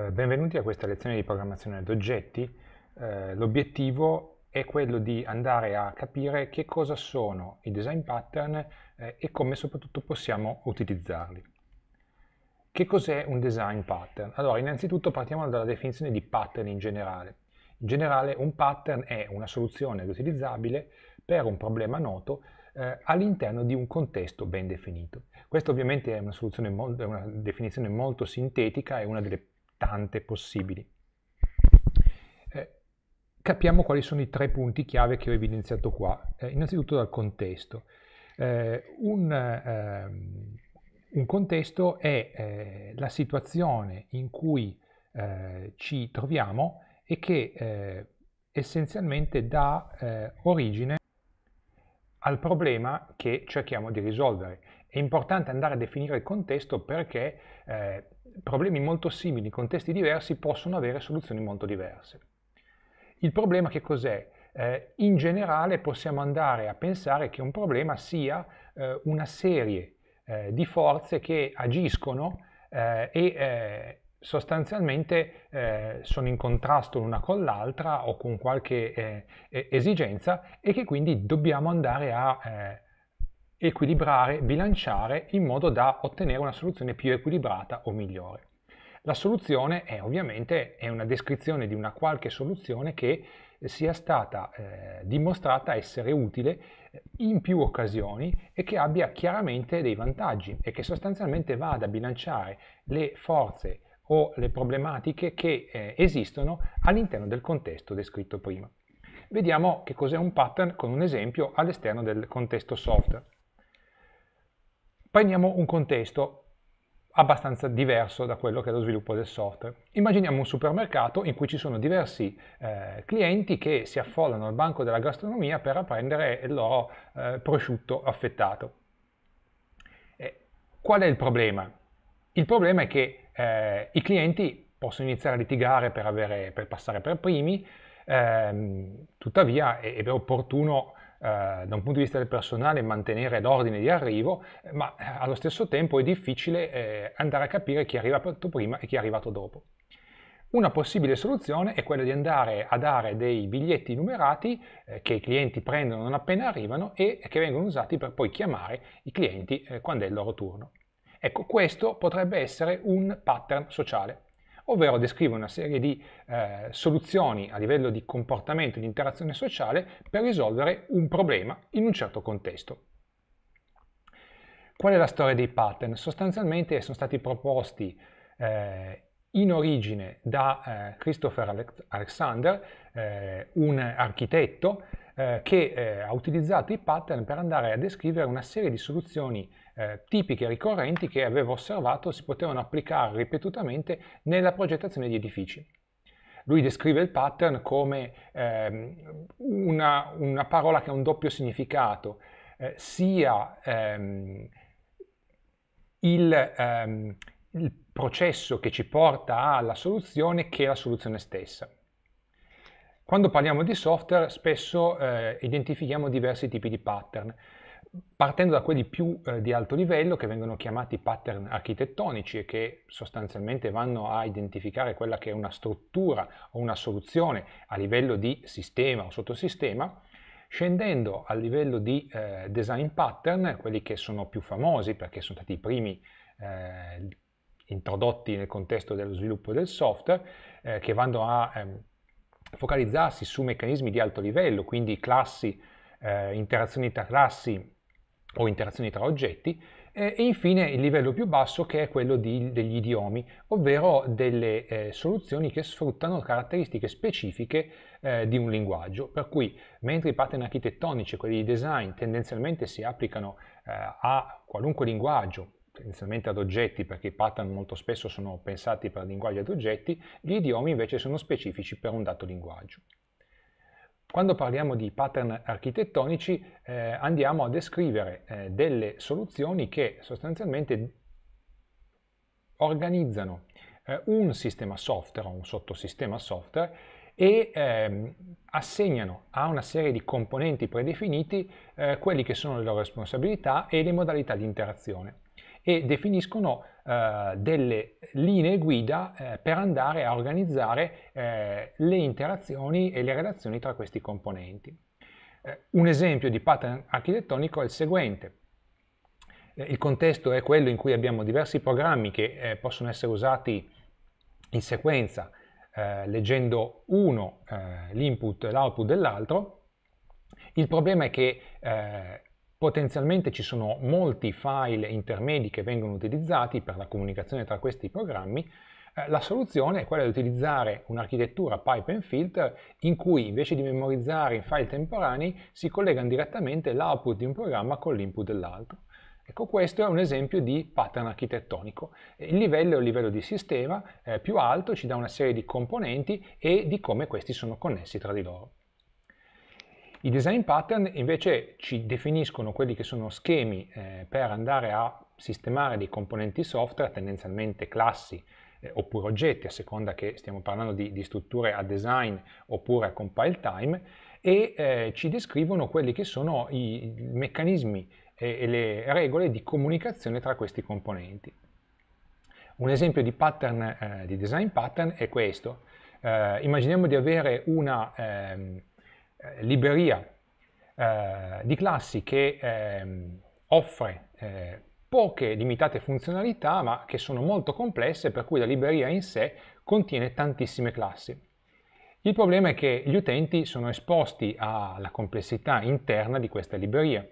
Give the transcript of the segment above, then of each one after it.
Eh, benvenuti a questa lezione di programmazione ad oggetti. Eh, l'obiettivo è quello di andare a capire che cosa sono i design pattern eh, e come soprattutto possiamo utilizzarli. Che cos'è un design pattern? Allora, innanzitutto partiamo dalla definizione di pattern in generale. In generale un pattern è una soluzione riutilizzabile per un problema noto eh, all'interno di un contesto ben definito. Questa ovviamente è una, è una definizione molto sintetica, è una delle tante possibili. Eh, capiamo quali sono i tre punti chiave che ho evidenziato qua. Eh, innanzitutto dal contesto. Eh, un, ehm, un, contesto è eh, la situazione in cui eh, ci troviamo e che essenzialmente dà origine al problema che cerchiamo di risolvere. È importante andare a definire il contesto perché eh, problemi molto simili in contesti diversi possono avere soluzioni molto diverse. Il problema che cos'è? Eh, in generale possiamo andare a pensare che un problema sia eh, una serie eh, di forze che agiscono eh, e eh, sostanzialmente eh, sono in contrasto l'una con l'altra o con qualche esigenza e che quindi dobbiamo andare a equilibrare, bilanciare in modo da ottenere una soluzione più equilibrata o migliore. La soluzione è ovviamente è una descrizione di una qualche soluzione che sia stata eh, dimostrata essere utile eh, in più occasioni e che abbia chiaramente dei vantaggi e che sostanzialmente vada a bilanciare le forze o le problematiche che eh, esistono all'interno del contesto descritto prima. Vediamo che cos'è un pattern con un esempio all'esterno del contesto software prendiamo un contesto abbastanza diverso da quello che è lo sviluppo del software. Immaginiamo un supermercato in cui ci sono diversi eh, clienti che si affollano al banco della gastronomia per prendere il loro eh, prosciutto affettato. Eh, qual è il problema? Il problema è che eh, i clienti possono iniziare a litigare per, avere, per passare per primi, ehm, tuttavia è, è opportuno eh, da un punto di vista del personale mantenere l'ordine di arrivo, eh, ma eh, allo stesso tempo è difficile andare a capire chi è arrivato prima e chi è arrivato dopo. Una possibile soluzione è quella di andare a dare dei biglietti numerati eh, che i clienti prendono non appena arrivano e che vengono usati per poi chiamare i clienti eh, quando è il loro turno. Ecco, questo potrebbe essere un pattern sociale ovvero descrive una serie di eh, soluzioni a livello di comportamento e di interazione sociale per risolvere un problema in un certo contesto. Qual è la storia dei pattern? Sostanzialmente sono stati proposti eh, in origine da eh, Christopher Alexander, eh, un architetto eh, che eh, ha utilizzato i pattern per andare a descrivere una serie di soluzioni eh, tipiche ricorrenti che avevo osservato si potevano applicare ripetutamente nella progettazione di edifici. Lui descrive il pattern come eh, una, una, parola che ha un doppio significato, eh, sia ehm, il, ehm, il processo che ci porta alla soluzione che la soluzione stessa. Quando parliamo di software spesso eh, identifichiamo diversi tipi di pattern partendo da quelli più eh, di alto livello che vengono chiamati pattern architettonici e che sostanzialmente vanno a identificare quella che è una struttura o una soluzione a livello di sistema o sottosistema, scendendo a livello di eh, design pattern, quelli che sono più famosi perché sono stati i primi eh, introdotti nel contesto dello sviluppo del software, eh, che vanno a ehm, focalizzarsi su meccanismi di alto livello, quindi classi, eh, interazioni tra classi, o interazioni tra oggetti, eh, e infine il livello più basso che è quello di, degli idiomi, ovvero delle eh, soluzioni che sfruttano caratteristiche specifiche eh, di un linguaggio. Per cui mentre i pattern architettonici quelli di design tendenzialmente si applicano eh, a qualunque linguaggio, tendenzialmente ad oggetti perché i pattern molto spesso sono pensati per linguaggi ad oggetti, gli idiomi invece sono specifici per un dato linguaggio. Quando parliamo di pattern architettonici eh, andiamo a descrivere eh, delle soluzioni che sostanzialmente organizzano eh, un sistema software o un sottosistema software e ehm, assegnano a una serie di componenti predefiniti eh, quelli che sono le loro responsabilità e le modalità di interazione e definiscono eh, delle linee guida eh, per andare a organizzare eh, le interazioni e le relazioni tra questi componenti. Eh, un esempio di pattern architettonico è il seguente. Eh, il contesto è quello in cui abbiamo diversi programmi che eh, possono essere usati in sequenza, leggendo uno l'input e l'output dell'altro. Il problema è che Potenzialmente ci sono molti file intermedi che vengono utilizzati per la comunicazione tra questi programmi. Eh, la soluzione è quella di utilizzare un'architettura pipe and filter in cui invece di memorizzare i file temporanei si collegano direttamente l'output di un programma con l'input dell'altro. Ecco, questo è un esempio di pattern architettonico. Il livello è un livello di sistema eh, più alto, ci dà una serie di componenti e di come questi sono connessi tra di loro. I design pattern invece ci definiscono quelli che sono schemi eh, per andare a sistemare dei componenti software, tendenzialmente classi eh, oppure oggetti, a seconda che stiamo parlando di, di, strutture a design oppure a compile time, e eh, ci descrivono quelli che sono i meccanismi e, e le regole di comunicazione tra questi componenti. Un esempio di, pattern, eh, di design pattern è questo. Eh, immaginiamo di avere una, ehm, eh, libreria eh, di classi che ehm, offre eh, poche limitate funzionalità ma che sono molto complesse per cui la libreria in sé contiene tantissime classi. Il problema è che gli utenti sono esposti alla complessità interna di questa libreria. Eh,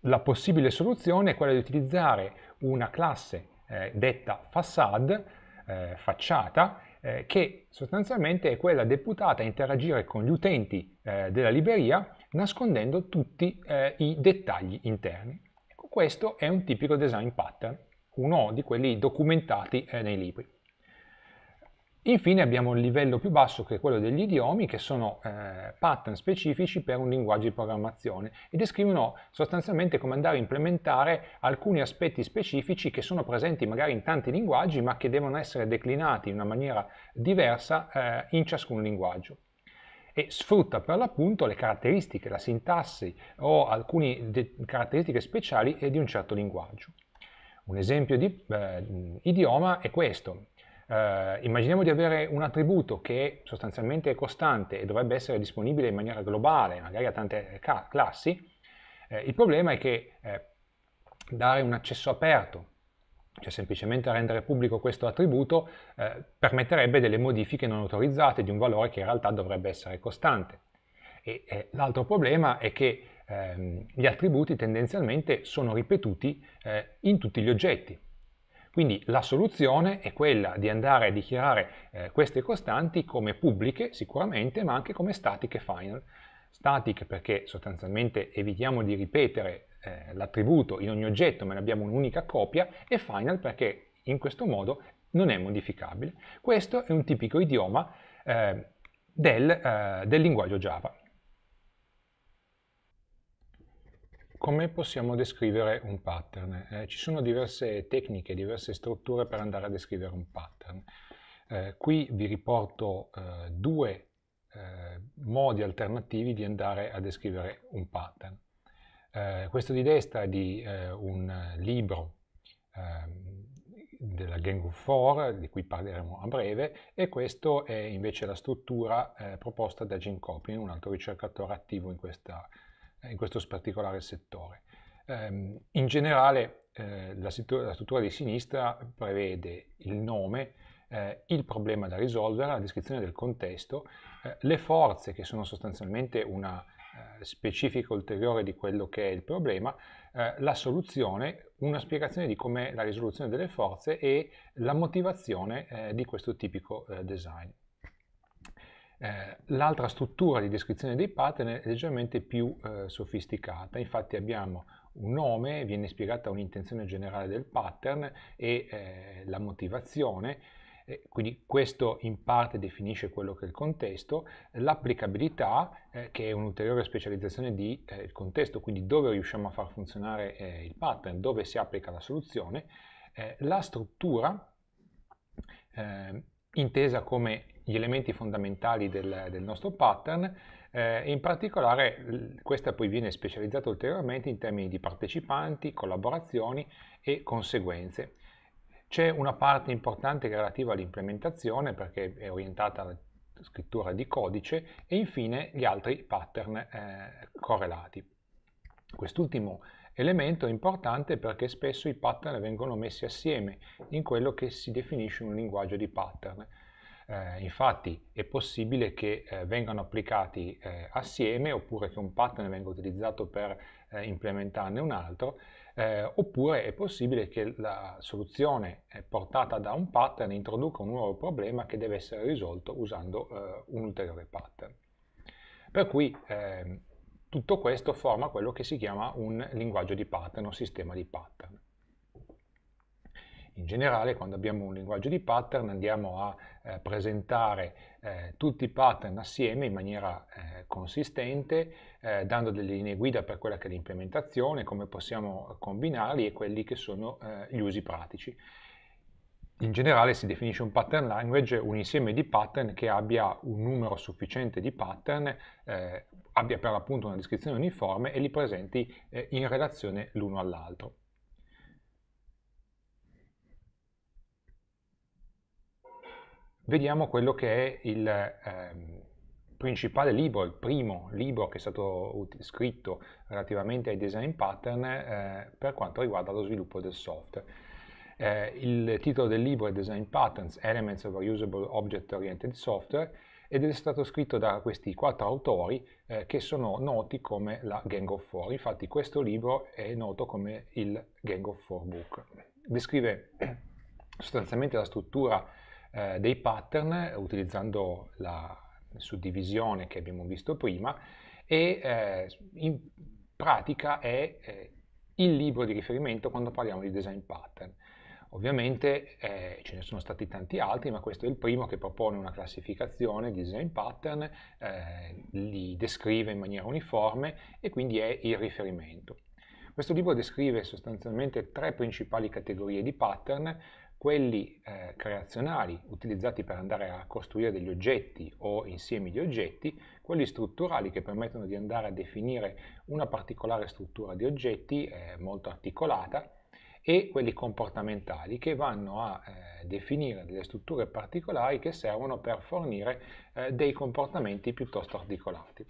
la possibile soluzione è quella di utilizzare una classe eh, detta facade, eh, facciata, eh, che sostanzialmente è quella deputata a interagire con gli utenti eh, della libreria nascondendo tutti eh, i dettagli interni. Ecco, questo è un tipico design pattern, uno di quelli documentati eh, nei libri. Infine abbiamo il livello più basso che è quello degli idiomi che sono eh, pattern specifici per un linguaggio di programmazione e descrivono sostanzialmente come andare a implementare alcuni aspetti specifici che sono presenti magari in tanti linguaggi ma che devono essere declinati in una maniera diversa eh, in ciascun linguaggio e sfrutta per l'appunto le caratteristiche, la sintassi o alcune caratteristiche speciali eh, di un certo linguaggio. Un esempio di eh, idioma è questo, eh, immaginiamo di avere un attributo che sostanzialmente è costante e dovrebbe essere disponibile in maniera globale, magari a tante classi, eh, il problema è che eh, dare un accesso aperto, cioè semplicemente rendere pubblico questo attributo, eh, permetterebbe delle modifiche non autorizzate di un valore che in realtà dovrebbe essere costante. E, eh, l'altro problema è che ehm, gli attributi tendenzialmente sono ripetuti eh, in tutti gli oggetti, quindi la soluzione è quella di andare a dichiarare eh, queste costanti come pubbliche sicuramente, ma anche come statiche final. Static perché sostanzialmente evitiamo di ripetere eh, l'attributo in ogni oggetto, ma ne abbiamo un'unica copia, e final perché in questo modo non è modificabile. Questo è un tipico idioma eh, del, eh, del linguaggio Java. come possiamo descrivere un pattern? Eh, ci sono diverse tecniche, diverse strutture per andare a descrivere un pattern. Eh, qui vi riporto eh, due eh, modi alternativi di andare a descrivere un pattern. Eh, questo di destra è di eh, un libro ehm, della Gang of Four, di cui parleremo a breve, e questa è invece la struttura proposta da Jim Copin, un altro ricercatore attivo in questa struttura eh, in questo particolare settore. Ehm, in generale eh, la, struttura di sinistra prevede il nome, eh, il problema da risolvere, la descrizione del contesto, le forze che sono sostanzialmente una specifica ulteriore di quello che è il problema, eh, la soluzione, una spiegazione di com'è la risoluzione delle forze e la motivazione eh, di questo tipico eh, design. Eh, l'altra struttura di descrizione dei pattern è leggermente più eh, sofisticata, infatti abbiamo un nome, viene spiegata un'intenzione generale del pattern e eh, la motivazione, eh, quindi questo in parte definisce quello che è il contesto, l'applicabilità eh, che è un'ulteriore specializzazione del eh, contesto, quindi dove riusciamo a far funzionare il pattern, dove si applica la soluzione, la struttura ehm, intesa come gli elementi fondamentali del, del nostro pattern eh, in particolare questa poi viene specializzata ulteriormente in termini di partecipanti, collaborazioni e conseguenze. C'è una parte importante relativa all'implementazione perché è orientata alla scrittura di codice e infine gli altri pattern eh, correlati. Quest'ultimo elemento importante perché spesso i pattern vengono messi assieme in quello che si definisce un linguaggio di pattern. Eh, infatti è possibile che eh, vengano applicati eh, assieme oppure che un pattern venga utilizzato per eh, implementarne un altro eh, oppure è possibile che la soluzione eh, portata da un pattern introduca un nuovo problema che deve essere risolto usando un ulteriore pattern. Per cui ehm, tutto questo forma quello che si chiama un linguaggio di pattern, un sistema di pattern. In generale, quando abbiamo un linguaggio di pattern, andiamo a eh, presentare eh, tutti i pattern assieme in maniera eh, consistente, eh, dando delle linee guida per quella che è l'implementazione, come possiamo combinarli e quelli che sono eh, gli usi pratici in generale si definisce un pattern language un insieme di pattern che abbia un numero sufficiente di pattern, eh, abbia per l'appunto una descrizione uniforme e li presenti eh, in relazione l'uno all'altro. Vediamo quello che è il eh, principale libro, il primo libro che è stato scritto relativamente ai design pattern eh, per quanto riguarda lo sviluppo del software. Eh, il titolo del libro è Design Patterns, Elements of a Usable Object Oriented Software ed è stato scritto da questi quattro autori eh, che sono noti come la Gang of Four. Infatti questo libro è noto come il Gang of Four Book. Descrive sostanzialmente la struttura eh, dei pattern utilizzando la suddivisione che abbiamo visto prima e eh, in pratica è eh, il libro di riferimento quando parliamo di design pattern. Ovviamente eh, ce ne sono stati tanti altri, ma questo è il primo che propone una classificazione di design pattern, eh, li descrive in maniera uniforme e quindi è il riferimento. Questo libro descrive sostanzialmente tre principali categorie di pattern, quelli eh, creazionali utilizzati per andare a costruire degli oggetti o insiemi di oggetti, quelli strutturali che permettono di andare a definire una particolare struttura di oggetti eh, molto articolata, e quelli comportamentali che vanno a eh, definire delle strutture particolari che servono per fornire eh, dei comportamenti piuttosto articolati.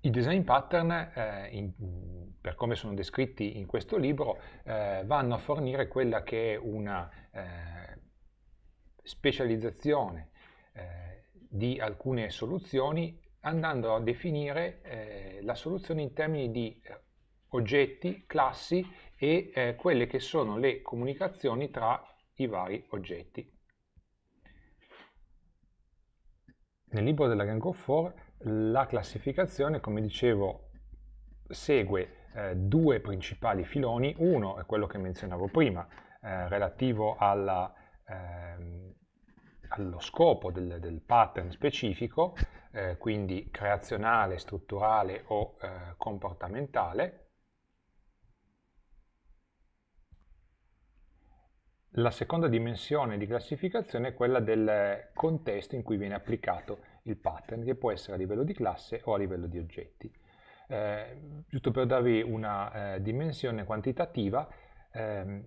I design pattern, eh, in, per come sono descritti in questo libro, eh, vanno a fornire quella che è una eh, specializzazione eh, di alcune soluzioni andando a definire la soluzione in termini di oggetti, classi e eh, quelle che sono le comunicazioni tra i vari oggetti. Nel libro della Gang of Four la classificazione, come dicevo, segue eh, due principali filoni. Uno è quello che menzionavo prima, eh, relativo alla, ehm, allo scopo del, del pattern specifico, eh, quindi creazionale, strutturale o eh, comportamentale, La seconda dimensione di classificazione è quella del contesto in cui viene applicato il pattern, che può essere a livello di classe o a livello di oggetti. Eh, giusto per darvi una eh, dimensione quantitativa, ehm,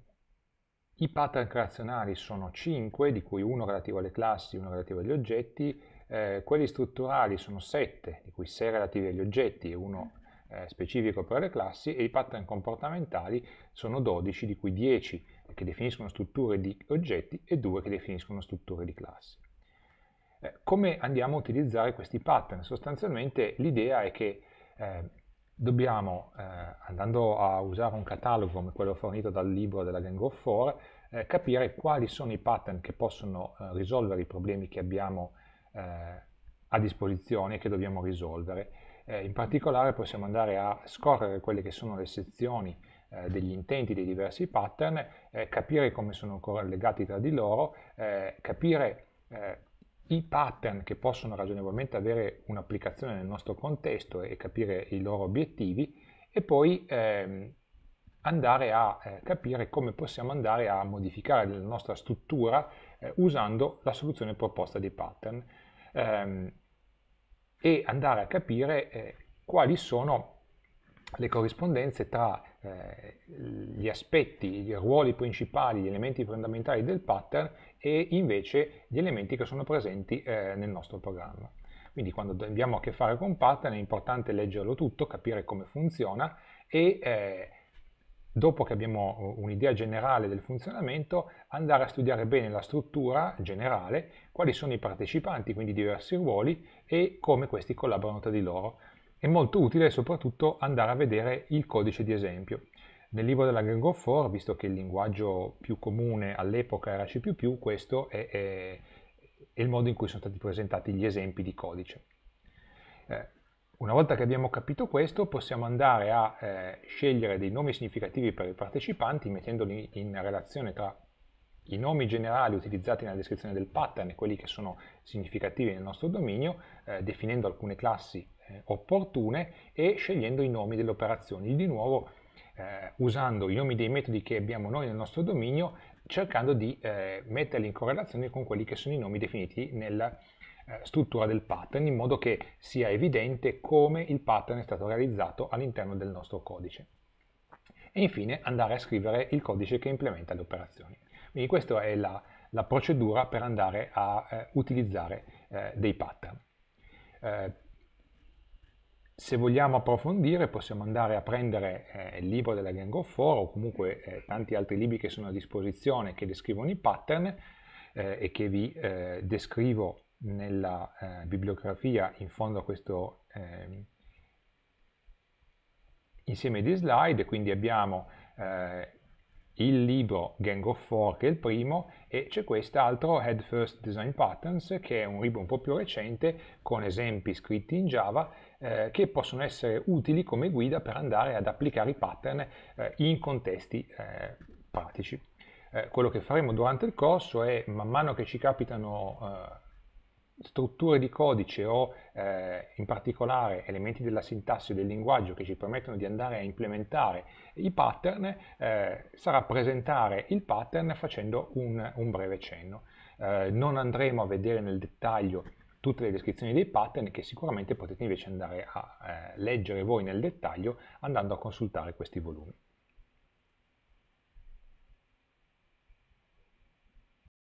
i pattern creazionali sono 5, di cui uno relativo alle classi, uno relativo agli oggetti, eh, quelli strutturali sono 7, di cui 6 relativi agli oggetti e uno eh, specifico per le classi, e i pattern comportamentali sono 12, di cui 10 che definiscono strutture di oggetti e due che definiscono strutture di classi. Eh, come andiamo a utilizzare questi pattern? Sostanzialmente l'idea è che eh, dobbiamo, eh, andando a usare un catalogo come quello fornito dal libro della Gang of Four, eh, capire quali sono i pattern che possono eh, risolvere i problemi che abbiamo eh, a disposizione e che dobbiamo risolvere. in particolare possiamo andare a scorrere quelle che sono le sezioni eh, degli intenti dei diversi pattern, eh, capire come sono collegati tra di loro, eh, capire i pattern che possono ragionevolmente avere un'applicazione nel nostro contesto e capire i loro obiettivi e poi ehm, andare a eh, capire come possiamo andare a modificare la nostra struttura eh, usando la soluzione proposta dei pattern ehm, e andare a capire eh, quali sono le corrispondenze tra eh, gli aspetti, i ruoli principali, gli elementi fondamentali del pattern e invece gli elementi che sono presenti eh, nel nostro programma. Quindi quando abbiamo a che fare con pattern è importante leggerlo tutto, capire come funziona e eh, dopo che abbiamo un'idea generale del funzionamento andare a studiare bene la struttura generale, quali sono i partecipanti, quindi diversi ruoli e come questi collaborano tra di loro. È molto utile soprattutto andare a vedere il codice di esempio. Nel libro della Gang of Four, visto che il linguaggio più comune all'epoca era C++, questo è, è, è, il modo in cui sono stati presentati gli esempi di codice. Eh, una volta che abbiamo capito questo, possiamo andare a eh, scegliere dei nomi significativi per i partecipanti, mettendoli in relazione tra i nomi generali utilizzati nella descrizione del pattern e quelli che sono significativi nel nostro dominio, eh, definendo alcune classi eh, opportune e scegliendo i nomi delle operazioni. Di nuovo eh, usando i nomi dei metodi che abbiamo noi nel nostro dominio, cercando di eh, metterli in correlazione con quelli che sono i nomi definiti nella eh, struttura del pattern, in modo che sia evidente come il pattern è stato realizzato all'interno del nostro codice. E infine andare a scrivere il codice che implementa le operazioni. Quindi questa è la, la procedura per andare a eh, utilizzare eh, dei pattern. Eh, se vogliamo approfondire possiamo andare a prendere eh, il libro della Gang of Four o comunque eh, tanti altri libri che sono a disposizione che descrivono i pattern eh, e che vi eh, descrivo nella eh, bibliografia in fondo a questo ehm, insieme di slide, quindi abbiamo eh, il libro Gang of Four che è il primo e c'è quest'altro Head First Design Patterns che è un libro un po' più recente con esempi scritti in Java eh, che possono essere utili come guida per andare ad applicare i pattern eh, in contesti eh, pratici. Eh, quello che faremo durante il corso è, man mano che ci capitano eh, strutture di codice o eh, in particolare elementi della sintassi o del linguaggio che ci permettono di andare a implementare i pattern, eh, sarà presentare il pattern facendo un, un breve cenno. Eh, non andremo a vedere nel dettaglio tutte le descrizioni dei pattern che sicuramente potete invece andare a eh, leggere voi nel dettaglio andando a consultare questi volumi.